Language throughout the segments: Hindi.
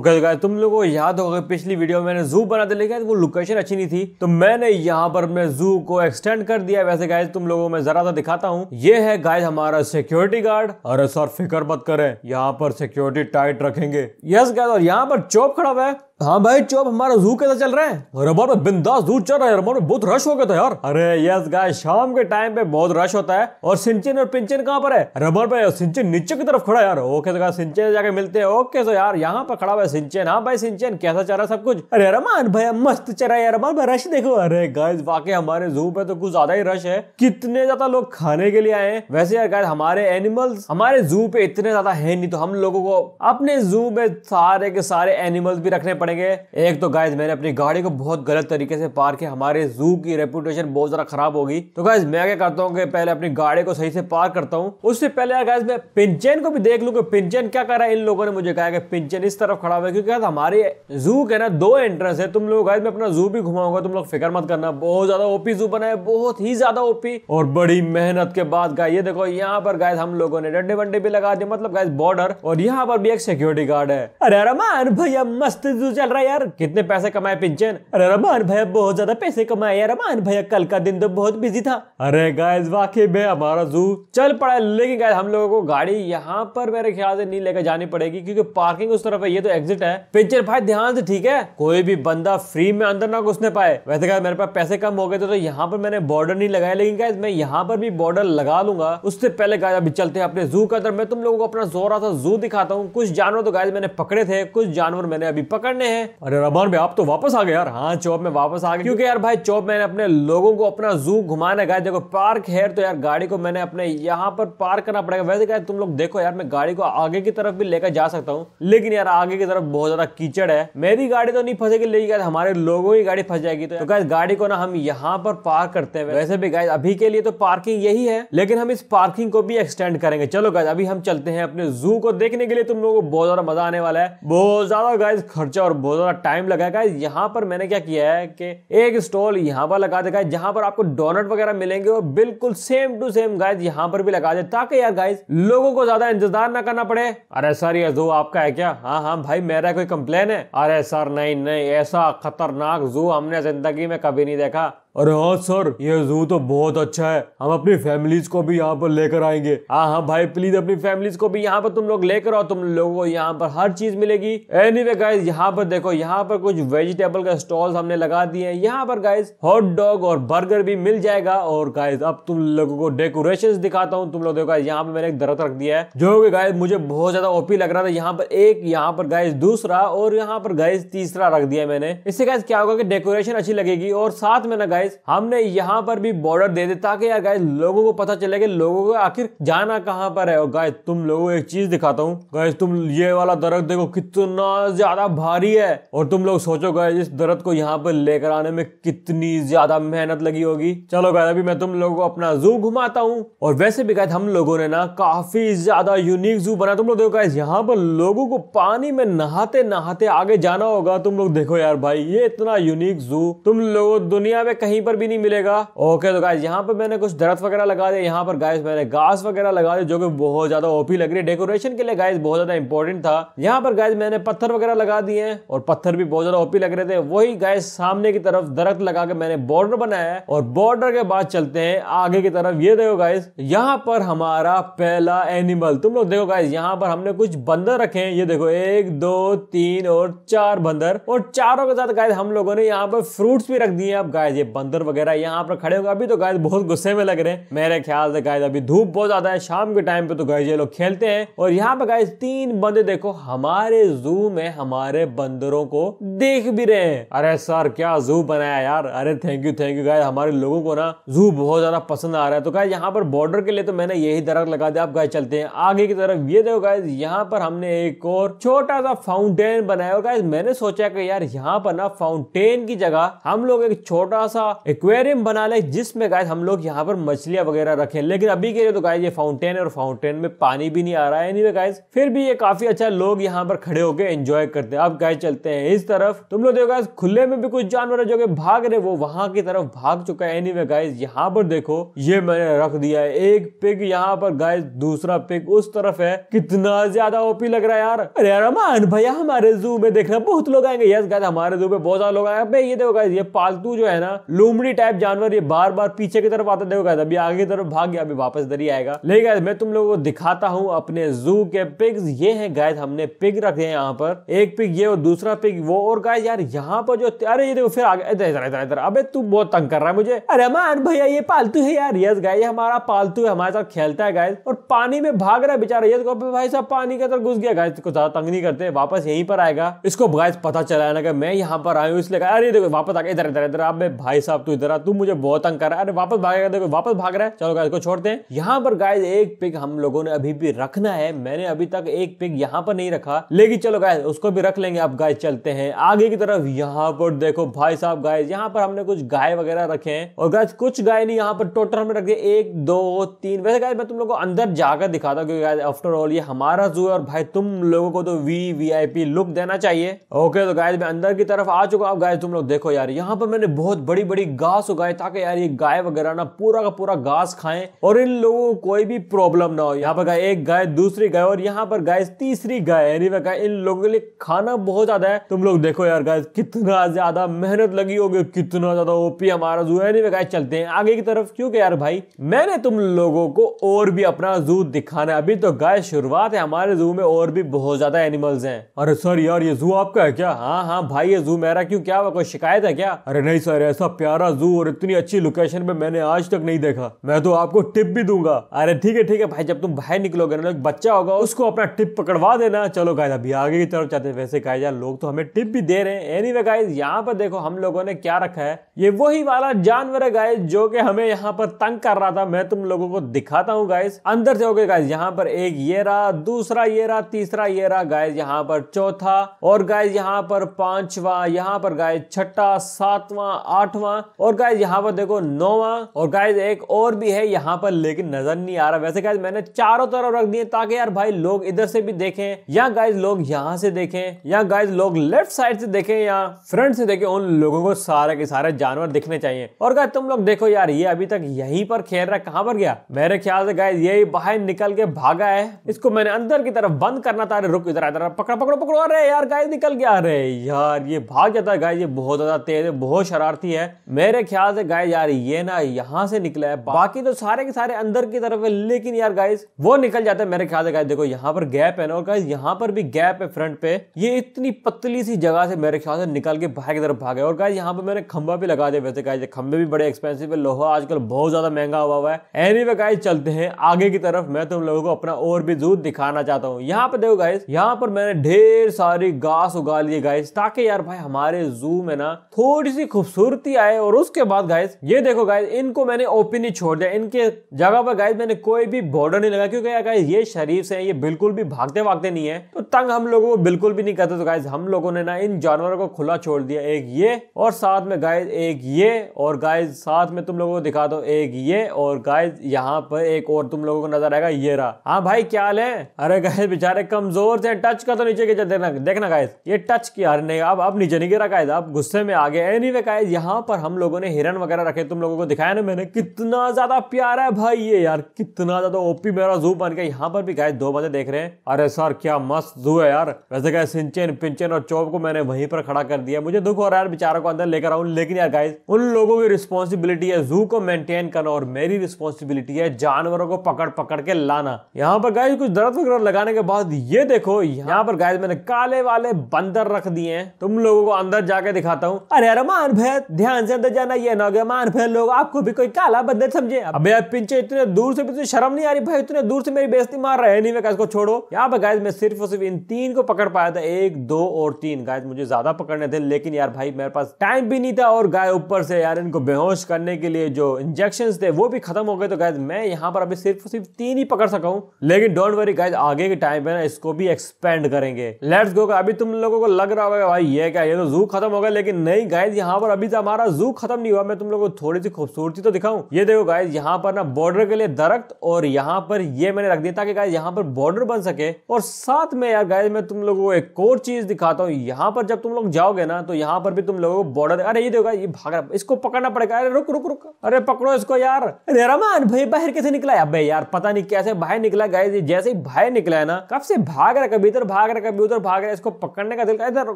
ओके okay, तुम लोगों को याद होगा पिछली वीडियो मैंने जू बनाते लिखा वो लोकेशन अच्छी नहीं थी तो मैंने यहाँ पर मैं जू को एक्सटेंड कर दिया वैसे गाय तुम लोगों मैं जरा सा दिखाता हूँ ये है गाय हमारा सिक्योरिटी गार्ड अरे सर फिक्र मत करें यहाँ पर सिक्योरिटी टाइट रखेंगे यस गाय और यहाँ पर चौप खड़ा हुआ है हाँ भाई चौप हमारा जू कैसा चल रहा है रबर में बिंदास जू चल रहा है रबर में बहुत रश हो गया था यार अरे यस गाइस शाम के टाइम पे बहुत रश होता है और सिंचन और पिंचन कहाँ पर है रबर पे सिंचन नीचे की तरफ खड़ा यार ओके तो सिंचन जाके मिलते हैं ओके तो यार यहाँ पर खड़ा हुआ सिंचन हाँ भाई सिंचन कैसा चल रहा है सब कुछ अरे रमान भाई मस्त चल रहा है रमान भाई रश देखो अरे गाइस वाकई हमारे जू पे तो कुछ ज्यादा ही रश है कितने ज्यादा लोग खाने के लिए आए वैसे यार गाइस हमारे एनिमल्स हमारे जू पे इतने ज्यादा है नहीं तो हम लोगों को अपने जू में सारे के सारे एनिमल्स भी रखने पड़े पड़ेंगे एक तो गाइज मैंने अपनी गाड़ी को बहुत गलत तरीके से पार के हमारे जू की रेपुटेशन बहुत ज्यादा खराब होगी तो गाइज मैं क्या करता हूँ पहले अपनी गाड़ी को सही से पार करता हूँ उससे पहले गाइज मैं पिंचन को भी देख लू की पिंचन क्या कर रहा है इन लोगों ने मुझे कहा कि पिंचन इस तरफ खड़ा हुआ क्योंकि हमारे जू के ना दो एंट्रेंस है तुम लोग गाइज मैं अपना जू भी घुमाऊंगा तुम लोग फिक्र मत करना बहुत ज्यादा ओपी जू बना है बहुत ही ज्यादा ओपी और बड़ी मेहनत के बाद गाय ये देखो यहाँ पर गाय हम लोगों ने डंडे वंडे भी लगा दिए मतलब गाय बॉर्डर और यहाँ पर भी एक सिक्योरिटी गार्ड है अरे रमान भैया मस्त जू चल रहा है यार कितने पैसे कमाए पिंचन अरे रमान भैया बहुत ज्यादा पैसे कमाए यार रमान भैया कल का दिन तो बहुत बिजी था अरे गाय वाकई में हमारा जू चल पड़ा है लेकिन हम लोगों को गाड़ी यहाँ पर मेरे ख्याल से नहीं लेकर जानी पड़ेगी क्योंकि पार्किंग उस तरफ है ये तो एग्जिट है पिंचन भाई ध्यान से ठीक है कोई भी बंदा फ्री में अंदर ना घुसने पाए वैसे गाइस मेरे पास पैसे कम हो गए थे तो यहाँ पर मैंने बॉर्डर नहीं लगाया लेकिन गाय मैं यहाँ पर भी बॉर्डर लगा लूंगा उससे पहले गाय अभी चलते हैं अपने जू के अंदर मैं तुम लोगों को अपना जोरा सा जू दिखाता हूँ कुछ जानवर तो गाय मैंने पकड़े थे कुछ जानवर मैंने अभी पकड़ने हैं अरे रमान भाई आप तो वापस आ गए यार हाँ चौप में वापस आ गए क्योंकि यार भाई चौप मैंने अपने लोगों को अपना जू घुमाने गए देखो पार्क है तो यार गाड़ी को मैंने अपने यहाँ पर पार्क करना पड़ेगा वैसे क्या तुम लोग देखो यार मैं गाड़ी को आगे की तरफ भी लेकर जा सकता हूँ लेकिन यार आगे की तरफ बहुत ज्यादा कीचड़ है मेरी गाड़ी तो नहीं फंसेगी लेकिन हमारे लोगों की गाड़ी फंस जाएगी तो गाय तो गाड़ी को ना हम यहाँ पर पार्क करते हैं वैसे भी गाय अभी के लिए तो पार्किंग यही है लेकिन हम इस पार्किंग को भी एक्सटेंड करेंगे चलो गाय अभी हम चलते हैं अपने जू को देखने के लिए तुम लोगों को बहुत ज्यादा मजा आने वाला है बहुत ज्यादा गाय खर्चा और बहुत ज़्यादा टाइम लगाएगा यहाँ पर मैंने क्या किया है कि एक स्टॉल यहाँ पर लगा देगा जहां पर आपको डोनट वगैरह मिलेंगे और बिल्कुल सेम टू सेम गाइज यहाँ पर भी लगा दे ताकि यार गाइज लोगों को ज्यादा इंतजार ना करना पड़े अरे सर ये जो आपका है क्या हाँ हाँ भाई मेरा कोई कंप्लेन है अरे सर नहीं नहीं ऐसा खतरनाक जू हमने जिंदगी में कभी नहीं देखा अरे हाँ सर ये जू तो बहुत अच्छा है हम अपनी फैमिलीज को भी यहाँ पर लेकर आएंगे हाँ हाँ भाई प्लीज अपनी फैमिलीज को भी यहाँ पर तुम लोग लेकर आओ तुम लोगों को यहाँ पर हर चीज मिलेगी एनी वे गाइज यहाँ पर देखो यहाँ पर कुछ वेजिटेबल का स्टॉल हमने लगा दिए हैं यहाँ पर गाइज हॉट डॉग और बर्गर भी मिल जाएगा और गाइज अब तुम लोगों को डेकोरेशन दिखाता हूँ तुम लोग देखो यहाँ पर मैंने एक दरख्त रख दिया है जो की गाइज मुझे बहुत ज्यादा ओपी लग रहा था यहाँ पर एक यहाँ पर गाइज दूसरा और यहाँ पर गाइज तीसरा रख दिया मैंने इससे गाइज क्या होगा की डेकोरेशन अच्छी लगेगी और साथ में ना गाइज हमने यहाँ पर भी बॉर्डर दे दे ताकि यार गाइज लोगों को पता चले कि लोगों को आखिर जाना कहाँ पर है और गाइज तुम लोगों को एक चीज दिखाता हूँ गाइज तुम ये वाला दरख्त देखो कितना ज्यादा भारी है और तुम लोग सोचो गाइज इस दरख्त को यहाँ पर लेकर आने में कितनी ज्यादा मेहनत लगी होगी चलो गाय अभी मैं तुम लोगों को अपना जू घुमाता हूँ और वैसे भी गाइज हम लोगों ने ना काफी ज्यादा यूनिक जू बना तुम लोग देखो गाइज यहाँ पर लोगों को पानी में नहाते नहाते आगे जाना होगा तुम लोग देखो यार भाई ये इतना यूनिक जू तुम लोग दुनिया में कहीं कहीं पर भी नहीं मिलेगा ओके तो गाइज यहाँ पर मैंने कुछ दरत वगैरह लगा दिया यहाँ पर गाइज मैंने घास वगैरह लगा दिया जो कि बहुत ज्यादा ओपी लग रही है डेकोरेशन के लिए गाइज बहुत ज्यादा इंपॉर्टेंट था यहाँ पर गाइज मैंने पत्थर वगैरह लगा दिए हैं और पत्थर भी बहुत ज्यादा ओपी लग रहे थे वही गाइज सामने की तरफ दरख्त लगा के मैंने बॉर्डर बनाया है और बॉर्डर के बाद चलते हैं आगे की तरफ ये देखो गाइज यहाँ पर हमारा पहला एनिमल तुम लोग देखो गाइज यहाँ पर हमने कुछ बंदर रखे हैं ये देखो एक दो तीन और चार बंदर और चारों के साथ गाइज हम लोगों ने यहाँ पर फ्रूट्स भी रख दिए अब गाइज ये बंदर वगैरह यहाँ पर खड़े हो अभी तो गाय बहुत गुस्से में लग रहे हैं मेरे ख्याल से गाय अभी धूप बहुत ज्यादा है शाम के टाइम पे तो गाय ये लोग खेलते हैं और यहाँ पे गाय तीन बंदे देखो हमारे जू में हमारे बंदरों को देख भी रहे हैं अरे सर क्या जू बनाया यार अरे thank you thank you guy हमारे लोगों को ना जू बहुत ज्यादा पसंद आ रहा है तो गाय यहाँ पर बॉर्डर के लिए तो मैंने यही दरख्त लगा दिया आप गाय चलते हैं आगे की तरफ ये देखो गाय यहाँ पर हमने एक और छोटा सा फाउंटेन बनाया और गाय मैंने सोचा कि यार यहाँ पर ना फाउंटेन की जगह हम लोग एक छोटा सा एक्वेरियम बना ले जिसमें गाय हम लोग यहाँ पर मछलियां वगैरह रखें लेकिन अभी के लिए तो गाय ये फाउंटेन है और फाउंटेन में पानी भी नहीं आ रहा है एनीवे गाइज फिर भी ये काफी अच्छा लोग यहाँ पर खड़े होकर एंजॉय करते हैं अब गाय चलते हैं इस तरफ तुम लोग देखो गाइज खुले में भी कुछ जानवर है जो कि भाग रहे वो वहां की तरफ भाग चुका है एनी गाइज यहाँ पर देखो ये मैंने रख दिया है एक पिग यहाँ पर गाय दूसरा पिग उस तरफ है कितना ज्यादा ओपी लग रहा है यार अरे रमान भैया हमारे जू में देखना बहुत लोग आएंगे यस गाइज हमारे जू में बहुत ज्यादा लोग आएंगे ये देखो गाय ये पालतू जो है ना लोमड़ी टाइप जानवर ये बार बार पीछे की तरफ आता देखो गाइस अभी आगे की तरफ भाग गया अभी वापस इधर ही आएगा लेकिन गाइस मैं तुम लोगों को दिखाता हूँ अपने जू के पिग्स ये है गाइस हमने पिग रखे हैं यहाँ पर एक पिग ये और दूसरा पिग वो और गाय यार यहाँ पर जो अरे ये देखो फिर आगे इधर इधर इधर इधर अबे तू बहुत तंग कर रहा है मुझे अरे मान भैया ये पालतू है यार यस गाय हमारा पालतू है हमारे साथ खेलता है गाय और पानी में भाग रहा है बेचारा यस भाई साहब पानी के अंदर घुस गया गाय को ज्यादा तंग नहीं करते वापस यहीं पर आएगा इसको गाय पता चला ना कि मैं यहाँ पर आयु इसलिए अरे देखो वापस आ गया इधर इधर इधर अब भाई साहब तू इधर आ तू मुझे बहुत तंग कर रहा है अरे वापस भागेगा देखो वापस भाग रहा है चलो गाइस को छोड़ते हैं यहाँ पर गाइस एक पिक हम लोगों ने अभी भी रखना है मैंने अभी तक एक पिक यहाँ पर नहीं रखा लेकिन चलो गाइस उसको भी रख लेंगे अब गाइस चलते हैं आगे की तरफ यहाँ पर देखो भाई साहब गाइस यहाँ पर हमने कुछ गाय वगैरह रखे हैं और गाइस कुछ गाय नहीं यहाँ पर टोटल हमने रख दिया एक दो तीन वैसे गाइस मैं तुम लोग को अंदर जाकर दिखाता हूँ क्योंकि आफ्टर ऑल ये हमारा जू है और भाई तुम लोगों को तो V V I P look देना चाहिए ओके तो गाय मैं अंदर की तरफ आ चुका हूँ गाय तुम लोग देखो यार यहाँ पर मैंने बहुत बड़ी बड़ी खड़ी घास उगाए ताकि यार ये गाय वगैरह ना पूरा का पूरा घास खाएं और इन लोगों को कोई भी प्रॉब्लम ना हो यहाँ पर गाय एक गाय दूसरी गाय और यहाँ पर गाय तीसरी गाय यानी गाय इन लोगों के लिए खाना बहुत ज्यादा है तुम लोग देखो यार गाय कितना ज्यादा मेहनत लगी होगी कितना ज्यादा ओपी हमारा जू है गाय चलते हैं आगे की तरफ क्योंकि यार भाई मैंने तुम लोगों को और भी अपना जू दिखाना अभी तो गाय शुरुआत है हमारे जू में और भी बहुत ज्यादा एनिमल्स हैं अरे सर यार ये जू आपका है क्या हाँ हाँ भाई ये जू मेरा क्यों क्या कोई शिकायत है क्या अरे नहीं सर ऐसा प्यार प्यारा जू और इतनी अच्छी लोकेशन पे मैंने आज तक नहीं देखा मैं तो आपको टिप भी दूंगा अरे ठीक है ठीक है भाई जब तुम बाहर निकलोगे ना एक बच्चा होगा उसको अपना टिप पकड़वा देना चलो गाय अभी आगे की तरफ जाते हैं वैसे गाइज यार लोग तो हमें टिप भी दे रहे हैं एनी वे गाइज यहाँ पर देखो हम लोगों ने क्या रखा है ये वही वाला जानवर है गाइज जो की हमें यहाँ पर तंग कर रहा था मैं तुम लोगों को दिखाता हूँ गाइज अंदर से हो गए गाइज यहाँ पर एक ये रहा दूसरा ये रहा तीसरा ये रहा गाइज यहाँ पर चौथा और गाइज यहाँ पर पांचवा यहाँ पर गाइज छठा सातवा आठवा नौवा और गाइज यहाँ पर देखो नौवा और गाइज एक और भी है यहाँ पर लेकिन नजर नहीं आ रहा वैसे गाइज मैंने चारों तरफ रख दिए ताकि यार भाई लोग इधर से भी देखें या गाइज लोग यहाँ से देखें या गाइज लोग लेफ्ट साइड से देखें या फ्रंट से देखें उन लोगों को सारे के सारे जानवर दिखने चाहिए और गाय तुम लोग देखो यार ये अभी तक यही पर खेल रहा है कहाँ पर गया मेरे ख्याल से गाइज यही बाहर निकल के भागा है इसको मैंने अंदर की तरफ बंद करना था रुक इधर इधर पकड़ पकड़ो पकड़ो अरे यार गाय निकल गया अरे यार ये भाग जाता है गाय ये बहुत ज्यादा तेज है बहुत शरारती है मेरे ख्याल से गाय यार ये ना यहाँ से निकला है बाकी तो सारे के सारे अंदर की तरफ है लेकिन यार गाइस वो निकल जाता है मेरे ख्याल से गाय देखो यहाँ पर गैप है ना और गाइज यहाँ पर भी गैप है फ्रंट पे ये इतनी पतली सी जगह से मेरे ख्याल से निकल के बाहर की तरफ भागे और गाय यहाँ पर मैंने खंबा भी लगा दिया वैसे गाय खंबे भी बड़े एक्सपेंसिव है लोहा आजकल बहुत ज्यादा महंगा हुआ हुआ है एनी वे गाइस चलते हैं आगे की तरफ मैं तुम लोगों को अपना और भी दूध दिखाना चाहता हूँ यहाँ पर देखो गाइस यहाँ पर मैंने ढेर सारी घास उगा ली गाइस ताकि यार भाई हमारे जू में ना थोड़ी सी खूबसूरती आए और उसके बाद गाइज ये देखो गाइज इनको मैंने ओपन ही छोड़ दिया इनके जगह पर गाइज मैंने कोई भी बॉर्डर नहीं लगा क्योंकि गाइज ये शरीफ से ये बिल्कुल भी भागते भागते नहीं है तो तंग हम लोगों को बिल्कुल भी नहीं करते तो गाइज हम लोगों ने ना इन जानवरों को खुला छोड़ दिया एक ये और साथ में गाइज एक ये और गाइज साथ में तुम लोगों को दिखा दो एक ये और गाइज यहाँ पर एक और तुम लोगों को नजर आएगा ये रहा हाँ भाई क्या हाल है अरे गाइज बेचारे कमजोर से टच का तो नीचे के देखना देखना गाइज ये टच किया अब अब नीचे नहीं गिरा गाइज अब गुस्से में आ गया एनी वे गाइज यहाँ पर हम लोगों ने हिरन वगैरह रखे तुम लोगों को दिखाया ना मैंने कितना ज्यादा प्यारा है भाई ये यार कितना ज्यादा ओपी मेरा जू बन गया यहाँ पर भी गाय दो बजे देख रहे हैं अरे सर क्या मस्त जू है यार वैसे गाय सिंचन पिंचन और चौब को मैंने वहीं पर खड़ा कर दिया मुझे दुख हो रहा है बेचारों को अंदर लेकर आऊ लेकिन यार गाय उन लोगों की रिस्पॉन्सिबिलिटी है जू को मेंटेन करना और मेरी रिस्पॉन्सिबिलिटी है जानवरों को पकड़ पकड़ के लाना यहाँ पर गाय कुछ दर्द वगैरह लगाने के बाद ये देखो यहाँ पर गाय मैंने काले वाले बंदर रख दिए हैं तुम लोगों को अंदर जाके दिखाता हूँ अरे रमान भैया ध्यान से अंदर जाना ये ना मान फिर लोग आपको भी कोई काला बंदर समझे अबे यार पिंचे इतने दूर से भी शर्म नहीं आ रही भाई इतने दूर से मेरी बेस्ती मार रहे नहीं मैं को छोड़ो यहाँ पर गाइज मैं सिर्फ और सिर्फ इन तीन को पकड़ पाया था एक दो और तीन गाइज मुझे ज्यादा पकड़ने थे लेकिन यार भाई मेरे पास टाइम भी नहीं था और गाय ऊपर से यार इनको बेहोश करने के लिए जो इंजेक्शन थे वो भी खत्म हो गए तो गाइज मैं यहाँ पर अभी सिर्फ सिर्फ तीन ही पकड़ सका हूँ लेकिन डोंट वरी गाइज आगे के टाइम पे ना इसको भी एक्सपेंड करेंगे लेट्स गो अभी तुम लोगों को लग रहा होगा भाई ये क्या ये तो जू खत्म हो गया लेकिन नहीं गाइज यहाँ पर अभी हमारा जू खत्म नहीं हुआ मैं तुम लोगों को थोड़ी सी खूबसूरती तो दिखाऊं ये देखो गाय यहाँ पर ना बॉर्डर के लिए दरख्त और यहाँ पर ये मैंने रख दिया ताकि गाय यहाँ पर बॉर्डर बन सके और साथ में यार गाय मैं तुम लोगों को एक और चीज दिखाता हूँ यहाँ पर जब तुम लोग जाओगे ना तो यहाँ पर भी तुम लोगों को बॉर्डर अरे ये देखो ये भाग रहा इसको पकड़ना पड़ेगा अरे रुक रुक रुक अरे पकड़ो इसको यार अरे रमान भाई बाहर कैसे निकला अब यार पता नहीं कैसे बाहर निकला गाय जैसे ही बाहर निकला है ना कब से भाग रहा कभी इधर भाग रहा कभी उधर भाग रहा इसको पकड़ने का दिल इधर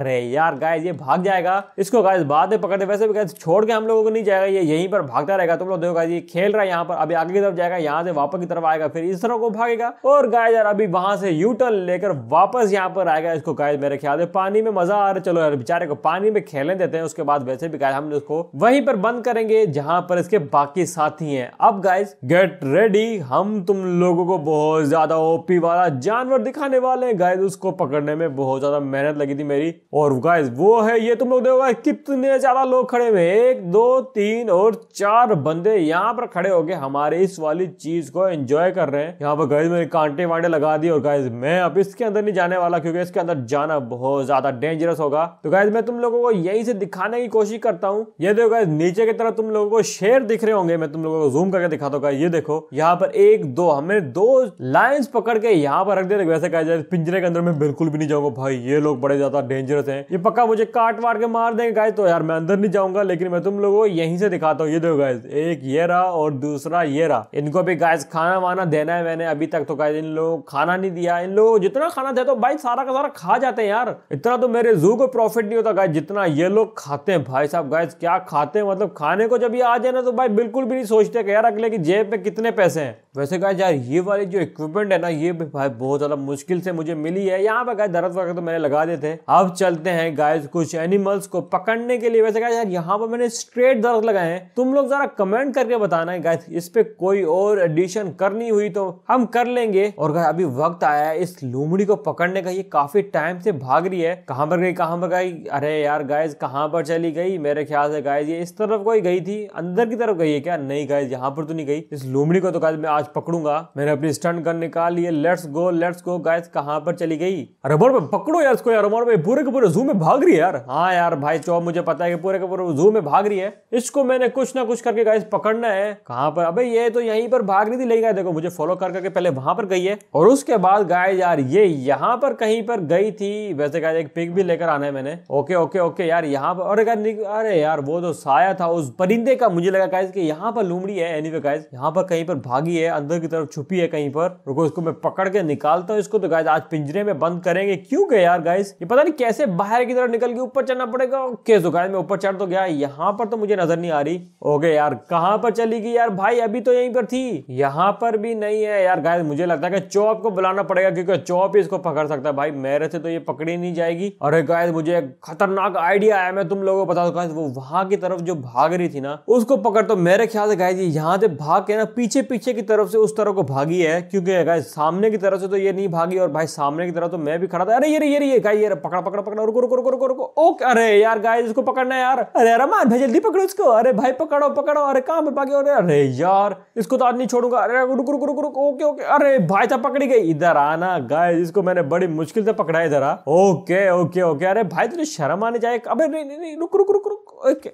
अरे यार गाय ये भाग जाएगा इसको गाय बाद में पकड़ते वैसे भी छोड़ के हम लोगों को नहीं जाएगा ये यहीं पर भागता रहेगा तुम लोग देखो ये खेल रहा है यहाँ पर अभी आगे की तरफ जाएगा यहाँ से वापस की तरफ आएगा फिर इस तरह को भागेगा और गाय यार अभी वहां से यू टर्न लेकर वापस यहाँ पर आएगा इसको गाय मेरे ख्याल है पानी में मजा आ रहा है चलो यार बेचारे को पानी में खेलने देते हैं उसके बाद वैसे भी गाय हम उसको वहीं पर बंद करेंगे जहां पर इसके बाकी साथी हैं अब गाइज गेट रेडी हम तुम लोगों को बहुत ज्यादा ओपी वाला जानवर दिखाने वाले हैं गाइज उसको पकड़ने में बहुत ज्यादा मेहनत लगी थी मेरी और गाइज वो है ये तुम लोग देखो कितने ज्यादा लोग खड़े हुए एक दो तीन और चार बंदे यहाँ पर खड़े होके हमारे इस वाली चीज को एंजॉय कर रहे हैं यहाँ पर गाइज मेरे कांटे वांटे लगा दिए और गाइज मैं अब इसके अंदर नहीं जाने वाला क्योंकि इसके अंदर जाना बहुत ज्यादा डेंजरस होगा तो गाइज मैं तुम लोगों को यही से दिखाने की कोशिश करता हूँ ये देखो गाइज नीचे की तरफ तुम लोगों को शेर दिख रहे होंगे मैं तुम लोगों को जूम करके दिखाता हूँ ये देखो यहाँ पर एक दो हमने दो लाइन्स पकड़ के यहाँ पर रख दिया वैसे कहा जाए पिंजरे के अंदर मैं बिल्कुल भी नहीं जाऊंगा भाई ये लोग बड़े ज्यादा डेंजरस है ये पक्का मुझे काट वाट के मार देंगे गाय तो यार मैं अंदर नहीं जाऊंगा लेकिन मैं तुम लोगों को यहीं से दिखाता हूँ ये दो गाइज एक ये रहा और दूसरा ये रहा इनको भी गाइज खाना वाना देना है मैंने अभी तक तो गाइज इन लोगों को खाना नहीं दिया इन लोगों को जितना खाना देता तो भाई सारा का सारा खा जाते हैं यार इतना तो मेरे जू को प्रॉफिट नहीं होता गाय जितना ये लोग खाते हैं भाई साहब गाइज क्या खाते हैं मतलब खाने को जब ये आ जाए ना तो भाई बिल्कुल भी नहीं सोचते कि यार अगले की जेब में कितने पैसे हैं वैसे गाय यार ये वाली जो इक्विपमेंट है ना ये भी भाई बहुत ज्यादा मुश्किल से मुझे मिली है यहाँ पे गाय दरअसल तो मैंने लगा देते हैं अब चलते हैं गाय कुछ एनिमल्स को पकड़ने के लिए वैसे गाय यार यहाँ पर पर मैंने स्ट्रेट दर्द लगाए हैं तुम लोग जरा कमेंट करके बताना है गाइस इस पे कोई और एडिशन करनी हुई तो हम कर लेंगे और गाइस अभी वक्त आया है इस लूमड़ी को पकड़ने का ये काफी टाइम से भाग रही है कहाँ पर गई कहाँ पर गई अरे यार गाइस कहाँ पर चली गई मेरे ख्याल से गाइस ये इस तरफ कोई गई थी अंदर की तरफ गई है क्या नहीं गाइस यहाँ पर तो नहीं गई इस लूमड़ी को तो गाइस मैं आज पकड़ूंगा मैंने अपनी स्टंट गन निकाल लिया let's go let's go guys कहाँ पर चली गई अरे पे पकड़ो यार इसको यार पूरे के पूरे जू में भाग रही है यार हाँ यार भाई चौब मुझे पता है कि पूरे के पूरे जू में भाग रही है इसको मैंने कुछ ना कुछ करके गाइस पकड़ना है कहां पर अबे ये तो यहीं पर भाग रही थी लेकिन देखो मुझे फॉलो कर करके पहले वहां पर गई है और उसके बाद गाय यार ये यहाँ पर कहीं पर गई थी वैसे गाय एक पिक भी लेकर आना है मैंने ओके ओके ओके यार यहाँ पर अरे अरे यार वो तो साया था उस परिंदे का मुझे लगा गाइस कि यहाँ पर लूमड़ी है एनीवे गाइस यहाँ पर कहीं पर भागी है अंदर की तरफ छुपी है कहीं पर रुको इसको मैं पकड़ के निकालता हूँ इसको तो गाय आज पिंजरे में बंद करेंगे क्यों गए यार गाइस ये पता नहीं कैसे बाहर की तरफ निकल के ऊपर चढ़ना पड़ेगा ओके तो गाय मैं ऊपर चढ़ तो गया यहाँ पर तो मुझे नजर नहीं आ रही ओके यार कहाँ पर चली गई यार भाई अभी तो यहीं पर थी यहाँ पर भी नहीं है यार गाय मुझे लगता है कि चौप को बुलाना पड़ेगा क्योंकि चौप ही इसको पकड़ सकता है भाई मेरे से तो ये पकड़ी नहीं जाएगी और गाय मुझे एक खतरनाक आइडिया आया मैं तुम लोगों को बता दू वो वहां की तरफ जो भाग रही थी ना उसको पकड़ तो मेरे ख्याल से गाय जी यहाँ से भाग के ना पीछे पीछे की तरफ से उस तरफ को भागी है क्योंकि गाय सामने की तरफ से तो ये नहीं भागी और भाई सामने की तरफ तो मैं भी खड़ा था अरे ये ये ये गाय ये पकड़ा पकड़ा पकड़ा रुको रुको रुको रुको ओके अरे यार गाय इसको पकड़ना यार अरे यार रहमान भाई जल्दी पकड़ो इसको अरे भाई पकड़ो पकड़ो अरे कहाँ पे भागे अरे अरे यार इसको तो आज नहीं छोड़ूंगा अरे रुक रुक रुक रुक ओके ओके अरे भाई साहब पकड़ी गई इधर आना गाय इसको मैंने बड़ी मुश्किल से पकड़ा इधर आ ओके ओके ओके अरे भाई तुझे शर्म आने जाए अबे नहीं नहीं रुक रुक रुक रुक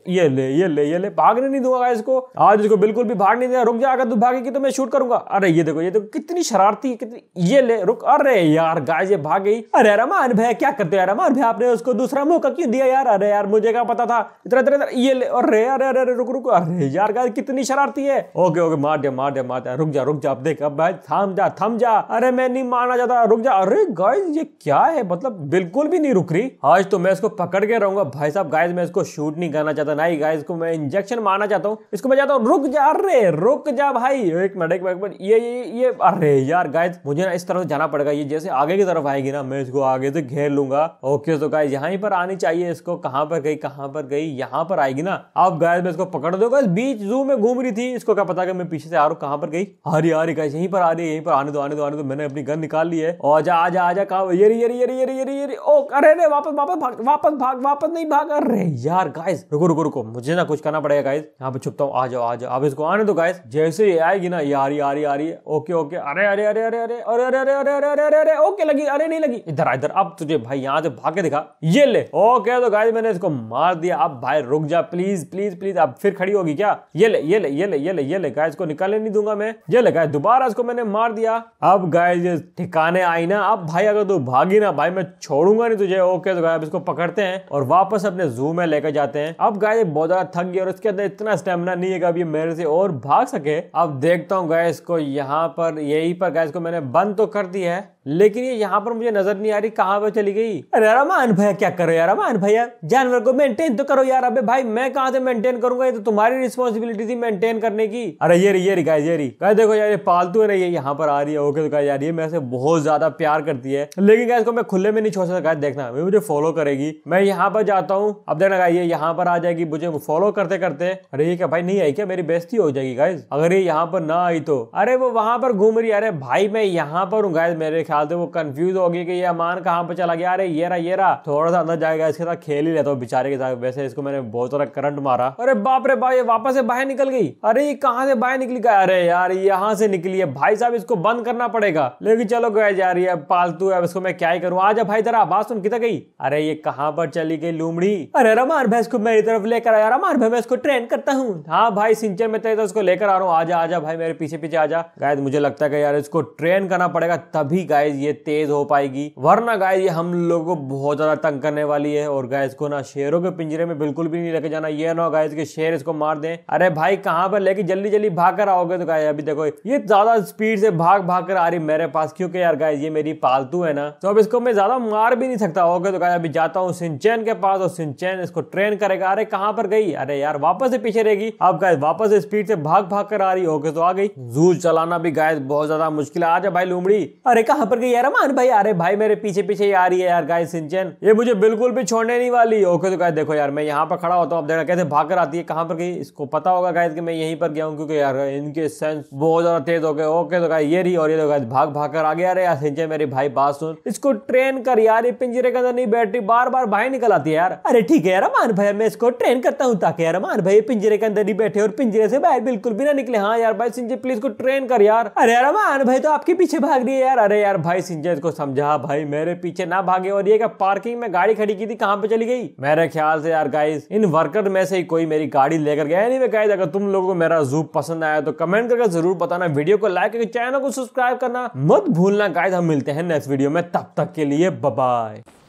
ये ले ये ले ये ले भागने नहीं दूंगा इसको आज इसको बिल्कुल भी भाग नहीं दे रुक जा अगर तू भागेगी तो मैं शूट करूंगा अरे ये देखो ये देखो कितनी शरारती कितनी ये ले रुक अरे यार गाय ये भाग गई अरे रमान भाई क्या करते हो रमान भाई आपने उसको दूसरा मौका क्यों दिया यार अरे यार मुझे क्या पता था इतना इतना ये ले अरे अरे अरे रुक रुक अरे यार गाय कितनी शरारती है ओके ओके मार दिया मार दिया मार रुक जा रुक जा अब देख अब भाई थाम जा थम जा अरे मैं नहीं मारना चाहता रुक जा अरे गाय ये क्या है मतलब बिल्कुल भी नहीं रुक रही आज तो मैं इसको पकड़ के रहूंगा भाई साहब गाय मैं इसको शूट नहीं गाना चाहता ना ही गाय इसको मैं इंजेक्शन मारना चाहता हूँ इसको मैं चाहता हूँ रुक जा अरे रुक जा भाई एक मिनट एक मिनट ये ये ये अरे यार गाय मुझे ना इस तरह से जाना पड़ेगा ये जैसे आगे की तरफ आएगी ना मैं इसको आगे से घेर लूंगा ओके तो गाय यहाँ पर आनी चाहिए इसको कहाँ पर गई कहाँ पर गई यहाँ पर आएगी ना आप गाय मैं इसको पकड़ दो गाय बीच जू में घूम रही थी इसको क्या पता कि मैं पीछे से आ रहा हूँ कहाँ पर गई अरे अरे गाइज यहीं पर आ रही है यहीं पर आने दो आने दो आने दो मैंने अपनी गन निकाल ली है और जा आजा आजा कहा ये ये ये ये ये ये ओ अरे वापस वापस भाग वापस भाग वापस नहीं भाग अरे यार गाइस रुको रुको रुको मुझे ना कुछ करना पड़ेगा गाइस यहाँ पे छुपता हूँ आ जाओ आ जाओ अब इसको आने दो गाइस जैसे ये आएगी ना ये आ रही आ रही आ रही है ओके ओके अरे अरे अरे अरे अरे अरे अरे अरे अरे अरे अरे अरे अरे ओके लगी अरे नहीं लगी इधर आ इधर अब तुझे भाई यहाँ से भाग के दिखा ये ले ओके तो गाइस मैंने इसको मार दिया अब भाई रुक जा प्लीज प्लीज प्लीज अब फिर खड़ी होगी क्या ये ले ये ले ये ले ये ले ये ले गाइस इसको निकालने नहीं दूंगा मैं ये ले गाइस दोबारा इसको मैंने मार दिया अब गाइस ठिकाने आई ना अब भाई अगर तू भागी ना भाई मैं छोड़ूंगा नहीं तुझे ओके तो गाइस इसको पकड़ते हैं और वापस अपने जू में लेकर जाते हैं अब गाय बहुत ज्यादा थक गया और उसके अंदर इतना स्टेमिना नहीं है अभी मेरे से और भाग सके अब देखता हूँ गाय इसको यहाँ पर यही पर गाय इसको मैंने बंद तो कर दी है लेकिन ये यहाँ पर मुझे नजर नहीं आ रही कहाँ पे चली गई अरे रमान भैया क्या करो यार रमान भैया जानवर को मेंटेन तो करो यार अबे भाई मैं कहाँ से मेंटेन करूंगा ये तो तुम्हारी रिस्पॉन्सिबिलिटी थी मेंटेन करने की अरे ये रही ये रही गाय ये रही गाय देखो यार ये पालतू है ना ये यहाँ पर आ रही है ओके तो गाय यार ये मैं बहुत ज्यादा प्यार करती है लेकिन गाय इसको मैं खुले में नहीं छोड़ सकता गाय देखना मुझे फॉलो करेगी मैं यहाँ पर जाता हूँ अब देखना गाय ये यहाँ पर आ जाएगी मुझे फॉलो करते करते अरे ये क्या भाई नहीं आई क्या मेरी बेस्ती हो जाएगी गाइज अगर ये यहाँ पर ना आई तो अरे वो वहां पर घूम रही अरे भाई मैं यहाँ पर हूँ गाइज मेरे ख्याल से वो कंफ्यूज होगी कि ये अमान कहाँ पर चला गया अरे ये रहा ये रहा थोड़ा सा अंदर जाएगा इसके साथ खेल ही लेता हूँ बेचारे के साथ वैसे इसको मैंने बहुत सारा करंट मारा अरे बाप रे भाई वापस से बाहर निकल गई अरे ये कहाँ से बाहर निकली गया अरे यार यहाँ से निकली है भाई साहब इसको बंद करना पड़ेगा लेकिन चलो गए जा रही है पालतू है इसको मैं क्या ही करूँ आ जा भाई जरा आवाज सुन किधर गई अरे ये कहाँ पर चली गई लूमड़ी अरे रमार भैंस को मैं मेरी तरफ लेकर आया मार भाई मैं उसको ट्रेन करता हूँ हाँ भाई सिंचन में तेरे उसको तो लेकर आ रहा हूँ आजा आजा भाई मेरे पीछे पीछे आजा गायद मुझे लगता है यार इसको ट्रेन करना पड़ेगा तभी गायज ये तेज हो पाएगी वरना गाय ये हम लोगों को बहुत ज्यादा तंग करने वाली है और गाय इसको ना शेरों के पिंजरे में बिल्कुल भी नहीं लेके जाना ये ना गाय के शेर इसको मार दे अरे भाई कहाँ पर लेके जल्दी जल्दी भाग कर आओगे तो गाय अभी देखो ये ज्यादा स्पीड से भाग भाग कर आ रही मेरे पास क्योंकि यार गाय ये मेरी पालतू है ना तो अब इसको मैं ज्यादा मार भी नहीं सकता होगा तो गाय अभी जाता हूँ सिंचैन के पास और सिंचैन इसको ट्रेन करेगा जाएगा अरे कहां पर गई अरे यार वापस से पीछे रहेगी अब गाय वापस स्पीड से भाग भाग कर आ रही होके तो आ गई जू चलाना भी गाय बहुत ज्यादा मुश्किल है आ जा भाई लुमड़ी अरे कहां पर गई यार मान भाई अरे भाई मेरे पीछे पीछे आ रही है यार गाय सिंचन ये मुझे बिल्कुल भी छोड़ने नहीं वाली ओके तो गाय देखो यार मैं यहाँ पर खड़ा होता हूँ अब देखा कैसे भाग कर आती है कहाँ पर गई इसको पता होगा गाय की मैं यहीं पर गया हूँ क्योंकि यार इनके सेंस बहुत ज्यादा तेज हो गए ओके तो गाय ये रही और ये तो गाय भाग भाग कर आ गया अरे यार सिंचन मेरे भाई बात सुन इसको ट्रेन कर यार ये पिंजरे के अंदर नहीं बैटरी बार बार बाहर निकल आती है यार अरे ठीक है यार मान भाई मैं इसको ट्रेन करता हूँ ताकि यार अमान भाई पिंजरे के अंदर ही बैठे और पिंजरे से बाहर बिल्कुल भी ना निकले हाँ यार भाई सिंजय प्लीज को ट्रेन कर यार अरे यार अमान भाई तो आपके पीछे भाग रही है यार अरे यार भाई सिंजय इसको समझा भाई मेरे पीछे ना भागे और ये क्या पार्किंग में गाड़ी खड़ी की थी कहाँ पे चली गई मेरे ख्याल से यार गाइस इन वर्कर में से ही कोई मेरी गाड़ी लेकर गया नहीं गाइस अगर तुम लोगों को मेरा जूप पसंद आया तो कमेंट करके जरूर बताना वीडियो को लाइक करके चैनल को सब्सक्राइब करना मत भूलना गाइस हम मिलते हैं नेक्स्ट वीडियो में तब तक के लिए बाय